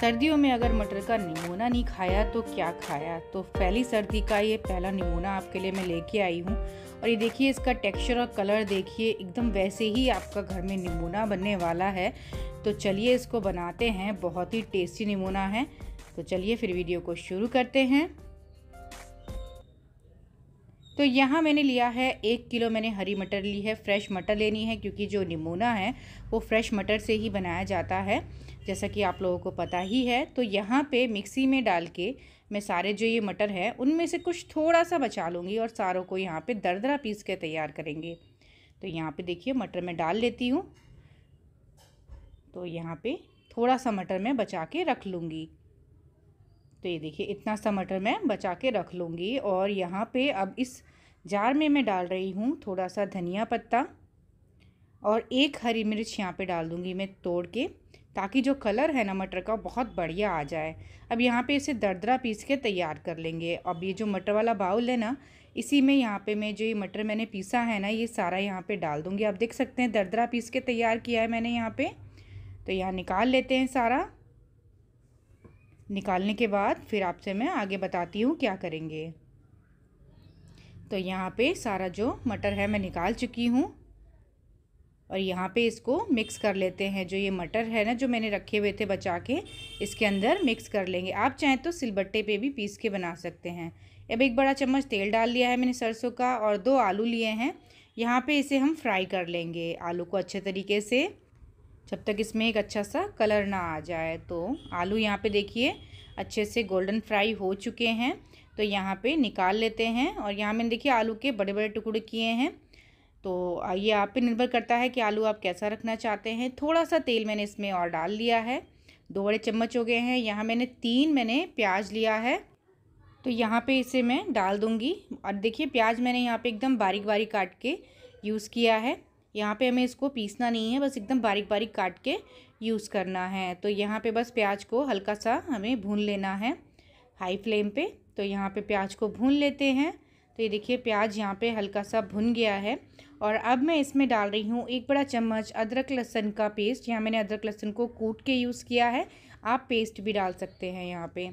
सर्दियों में अगर मटर का निमोना नहीं खाया तो क्या खाया तो पहली सर्दी का ये पहला निमोना आपके लिए मैं लेके आई हूँ और ये देखिए इसका टेक्सचर और कलर देखिए एकदम वैसे ही आपका घर में निमोना बनने वाला है तो चलिए इसको बनाते हैं बहुत ही टेस्टी निमोना है तो चलिए फिर वीडियो को शुरू करते हैं तो यहाँ मैंने लिया है एक किलो मैंने हरी मटर ली है फ्रेश मटर लेनी है क्योंकि जो निमोना है वो फ्रेश मटर से ही बनाया जाता है जैसा कि आप लोगों को पता ही है तो यहाँ पे मिक्सी में डाल के मैं सारे जो ये मटर है उनमें से कुछ थोड़ा सा बचा लूँगी और सारों को यहाँ पे दरदरा पीस के तैयार करेंगे तो यहाँ पे देखिए मटर मैं डाल लेती हूँ तो यहाँ पे थोड़ा सा मटर मैं बचा के रख लूँगी तो ये देखिए इतना सा मटर मैं बचा के रख लूँगी और यहाँ पे अब इस जार में मैं डाल रही हूँ थोड़ा सा धनिया पत्ता और एक हरी मिर्च यहाँ पे डाल दूँगी मैं तोड़ के ताकि जो कलर है ना मटर का बहुत बढ़िया आ जाए अब यहाँ पे इसे दरदरा पीस के तैयार कर लेंगे अब ये जो मटर वाला बाउल है ना इसी में यहाँ पे मैं जो ये मटर मैंने पीसा है ना ये सारा यहाँ पे डाल दूँगी आप देख सकते हैं दरदरा पीस के तैयार किया है मैंने यहाँ पे तो यहाँ निकाल लेते हैं सारा निकालने के बाद फिर आपसे मैं आगे बताती हूँ क्या करेंगे तो यहाँ पे सारा जो मटर है मैं निकाल चुकी हूँ और यहाँ पे इसको मिक्स कर लेते हैं जो ये मटर है ना जो मैंने रखे हुए थे बचा के इसके अंदर मिक्स कर लेंगे आप चाहें तो सिलबट्टे पे भी पीस के बना सकते हैं अब एक बड़ा चम्मच तेल डाल लिया है मैंने सरसों का और दो आलू लिए हैं यहाँ पे इसे हम फ्राई कर लेंगे आलू को अच्छे तरीके से जब तक इसमें एक अच्छा सा कलर ना आ जाए तो आलू यहाँ पे देखिए अच्छे से गोल्डन फ्राई हो चुके हैं तो यहाँ पे निकाल लेते हैं और यहाँ मैंने देखिए आलू के बड़े बड़े टुकड़े किए हैं तो ये आप पे निर्भर करता है कि आलू आप कैसा रखना चाहते हैं थोड़ा सा तेल मैंने इसमें और डाल लिया है दो बड़े चम्मच हो गए हैं यहाँ मैंने तीन मैंने प्याज लिया है तो यहाँ पर इसे मैं डाल दूँगी और देखिए प्याज मैंने यहाँ पर एकदम बारीक बारीक काट के यूज़ किया है यहाँ पे हमें इसको पीसना नहीं है बस एकदम बारीक बारीक काट के यूज़ करना है तो यहाँ पे बस प्याज को हल्का सा हमें भून लेना है हाई फ्लेम पे तो यहाँ पे प्याज को भून लेते हैं तो ये देखिए प्याज यहाँ पे हल्का सा भुन गया है और अब मैं इसमें डाल रही हूँ एक बड़ा चम्मच अदरक लहसुन का पेस्ट यहाँ मैंने अदरक लहसुन को कूट के यूज़ किया है आप पेस्ट भी डाल सकते हैं यहाँ पर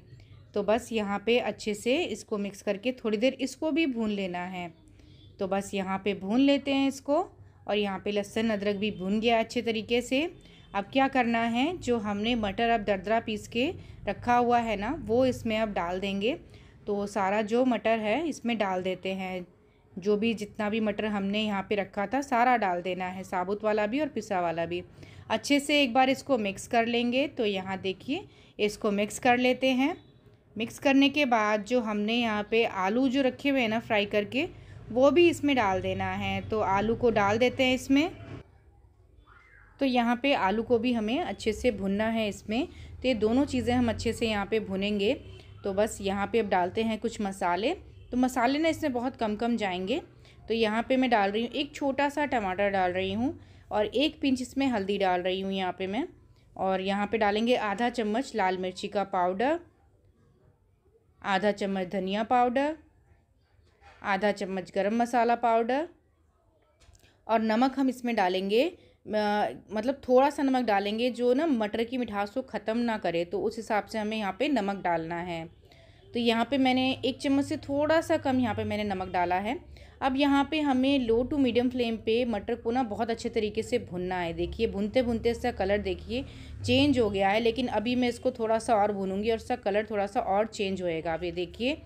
तो बस यहाँ पर अच्छे से इसको मिक्स करके थोड़ी देर इसको भी भून लेना है तो बस यहाँ पर भून लेते हैं इसको और यहाँ पे लहसुन अदरक भी भुन गया अच्छे तरीके से अब क्या करना है जो हमने मटर अब दरदरा पीस के रखा हुआ है ना वो इसमें अब डाल देंगे तो सारा जो मटर है इसमें डाल देते हैं जो भी जितना भी मटर हमने यहाँ पे रखा था सारा डाल देना है साबुत वाला भी और पिसा वाला भी अच्छे से एक बार इसको मिक्स कर लेंगे तो यहाँ देखिए इसको मिक्स कर लेते हैं मिक्स करने के बाद जो हमने यहाँ पे आलू जो रखे हुए हैं ना फ्राई करके वो भी इसमें डाल देना है तो आलू को डाल देते हैं इसमें तो यहाँ पे आलू को भी हमें अच्छे से भुनना है इसमें तो ये दोनों चीज़ें हम अच्छे से यहाँ पे भुनेंगे तो बस यहाँ पे अब डालते हैं कुछ मसाले तो मसाले ना इसमें बहुत कम कम जाएंगे तो यहाँ पे मैं डाल रही हूँ एक छोटा सा टमाटर डाल रही हूँ और एक पिंच इसमें हल्दी डाल रही हूँ यहाँ पर मैं और यहाँ पर डालेंगे आधा चम्मच लाल मिर्ची का पाउडर आधा चम्मच धनिया पाउडर आधा चम्मच गरम मसाला पाउडर और नमक हम इसमें डालेंगे मतलब थोड़ा सा नमक डालेंगे जो ना मटर की मिठास को ख़त्म ना करे तो उस हिसाब से हमें यहाँ पे नमक डालना है तो यहाँ पे मैंने एक चम्मच से थोड़ा सा कम यहाँ पे मैंने नमक डाला है अब यहाँ पे हमें लो टू मीडियम फ्लेम पे मटर को ना बहुत अच्छे तरीके से भुनना है देखिए भुनते भुनते इसका कलर देखिए चेंज हो गया है लेकिन अभी मैं इसको थोड़ा सा और भूनूंगी और इसका कलर थोड़ा सा और चेंज होएगा अभी देखिए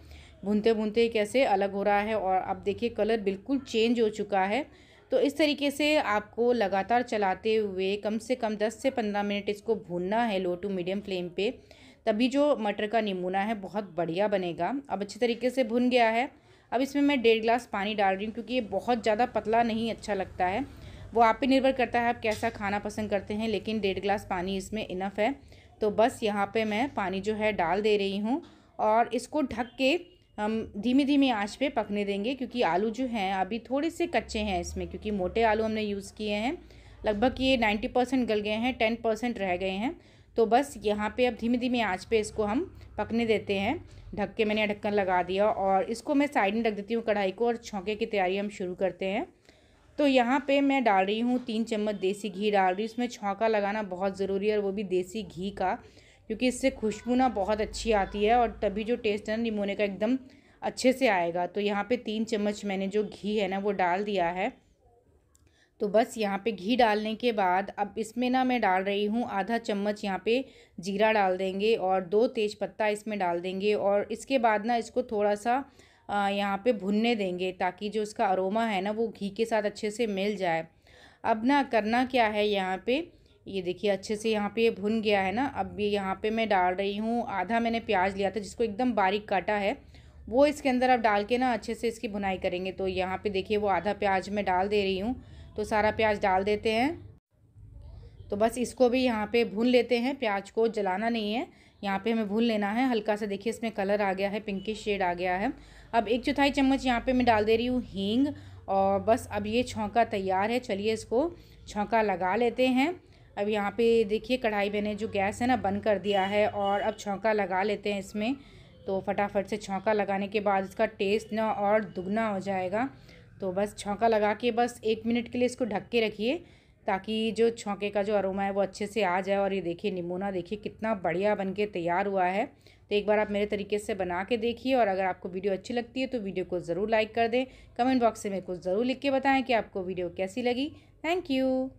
भूनते भूनते कैसे अलग हो रहा है और अब देखिए कलर बिल्कुल चेंज हो चुका है तो इस तरीके से आपको लगातार चलाते हुए कम से कम 10 से 15 मिनट इसको भूनना है लो टू मीडियम फ्लेम पे तभी जो मटर का नमूना है बहुत बढ़िया बनेगा अब अच्छे तरीके से भुन गया है अब इसमें मैं डेढ़ गिलास पानी डाल रही हूँ क्योंकि ये बहुत ज़्यादा पतला नहीं अच्छा लगता है वो आप पे निर्भर करता है आप कैसा खाना पसंद करते हैं लेकिन डेढ़ गिलास पानी इसमें इनफ है तो बस यहाँ पर मैं पानी जो है डाल दे रही हूँ और इसको ढक के हम धीमे धीमी आंच पे पकने देंगे क्योंकि आलू जो हैं अभी थोड़े से कच्चे हैं इसमें क्योंकि मोटे आलू हमने यूज़ किए हैं लगभग ये नाइन्टी परसेंट गल गए हैं टेन परसेंट रह गए हैं तो बस यहाँ पे अब धीमे धीमे आंच पे इसको हम पकने देते हैं ढक के मैंने ढक्कन लगा दिया और इसको मैं साइड में रख देती हूँ कढ़ाई को और छौके की तैयारी हम शुरू करते हैं तो यहाँ पे मैं डाल रही हूँ तीन चम्मच देसी घी डाल रही हूँ इसमें छौंका लगाना बहुत ज़रूरी है और वो भी देसी घी का क्योंकि इससे खुशबू ना बहुत अच्छी आती है और तभी जो टेस्ट है ना निमोने का एकदम अच्छे से आएगा तो यहाँ पे तीन चम्मच मैंने जो घी है ना वो डाल दिया है तो बस यहाँ पे घी डालने के बाद अब इसमें ना मैं डाल रही हूँ आधा चम्मच यहाँ पे जीरा डाल देंगे और दो तेज़ पत्ता इसमें डाल देंगे और इसके बाद ना इसको थोड़ा सा यहाँ पे भुनने देंगे ताकि जो इसका अरोमा है ना वो घी के साथ अच्छे से मिल जाए अब ना करना क्या है यहाँ पर ये देखिए अच्छे से यहाँ पे भुन गया है ना अब ये यहाँ पे मैं डाल रही हूँ आधा मैंने प्याज लिया था जिसको एकदम बारीक काटा है वो इसके अंदर आप डाल के ना अच्छे से इसकी भुनाई करेंगे तो यहाँ पे देखिए वो आधा प्याज मैं डाल दे रही हूँ तो सारा प्याज डाल देते हैं तो बस इसको भी यहाँ पर भून लेते हैं प्याज को जलाना नहीं है यहाँ पर हमें भून लेना है हल्का सा देखिए इसमें कलर आ गया है पिंकिश शेड आ गया है अब एक चौथाई चम्मच यहाँ पर मैं डाल दे रही हूँ हींग और बस अब ये छौंका तैयार है चलिए इसको छौंका लगा लेते हैं अब यहाँ पे देखिए कढ़ाई मैंने जो गैस है ना बंद कर दिया है और अब छौंका लगा लेते हैं इसमें तो फटाफट से छौंका लगाने के बाद इसका टेस्ट ना और दुगना हो जाएगा तो बस छौंका लगा के बस एक मिनट के लिए इसको ढक के रखिए ताकि जो छौंके का जो अरोमा है वो अच्छे से आ जाए और ये देखिए नमूना देखिए कितना बढ़िया बन के तैयार हुआ है तो एक बार आप मेरे तरीके से बना के देखिए और अगर आपको वीडियो अच्छी लगती है तो वीडियो को ज़रूर लाइक कर दें कमेंट बॉक्स से मेरे को ज़रूर लिख के बताएं कि आपको वीडियो कैसी लगी थैंक यू